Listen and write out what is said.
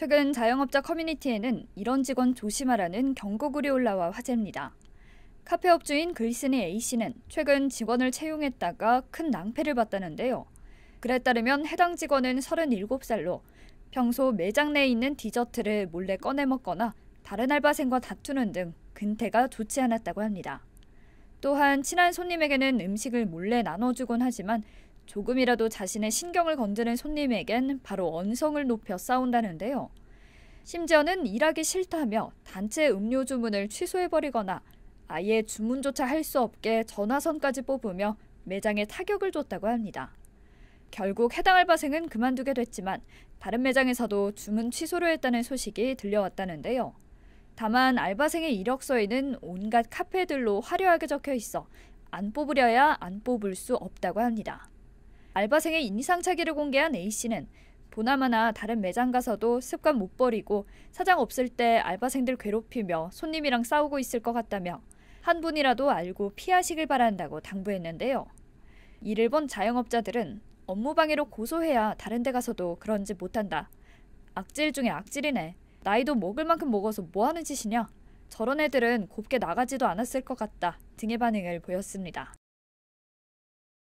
최근 자영업자 커뮤니티에는 이런 직원 조심하라는 경고글이 올라와 화제입니다. 카페 업주인 글쓴이 A씨는 최근 직원을 채용했다가 큰 낭패를 봤다는데요. 그에 따르면 해당 직원은 37살로 평소 매장 내에 있는 디저트를 몰래 꺼내 먹거나 다른 알바생과 다투는 등 근태가 좋지 않았다고 합니다. 또한 친한 손님에게는 음식을 몰래 나눠주곤 하지만 조금이라도 자신의 신경을 건드는 손님에겐 바로 언성을 높여 싸운다는데요. 심지어는 일하기 싫다며 단체 음료 주문을 취소해버리거나 아예 주문조차 할 수 없게 전화선까지 뽑으며 매장에 타격을 줬다고 합니다. 결국 해당 알바생은 그만두게 됐지만 다른 매장에서도 주문 취소를 했다는 소식이 들려왔다는데요. 다만 알바생의 이력서에는 온갖 카페들로 화려하게 적혀 있어 안 뽑으려야 안 뽑을 수 없다고 합니다. 알바생의 인상차기를 공개한 A씨는 보나마나 다른 매장 가서도 습관 못 버리고 사장 없을 때 알바생들 괴롭히며 손님이랑 싸우고 있을 것 같다며 한 분이라도 알고 피하시길 바란다고 당부했는데요. 이를 본 자영업자들은 업무방해로 고소해야 다른 데 가서도 그런지 못한다. 악질 중에 악질이네. 나이도 먹을 만큼 먹어서 뭐 하는 짓이냐? 저런 애들은 곱게 나가지도 않았을 것 같다 등의 반응을 보였습니다.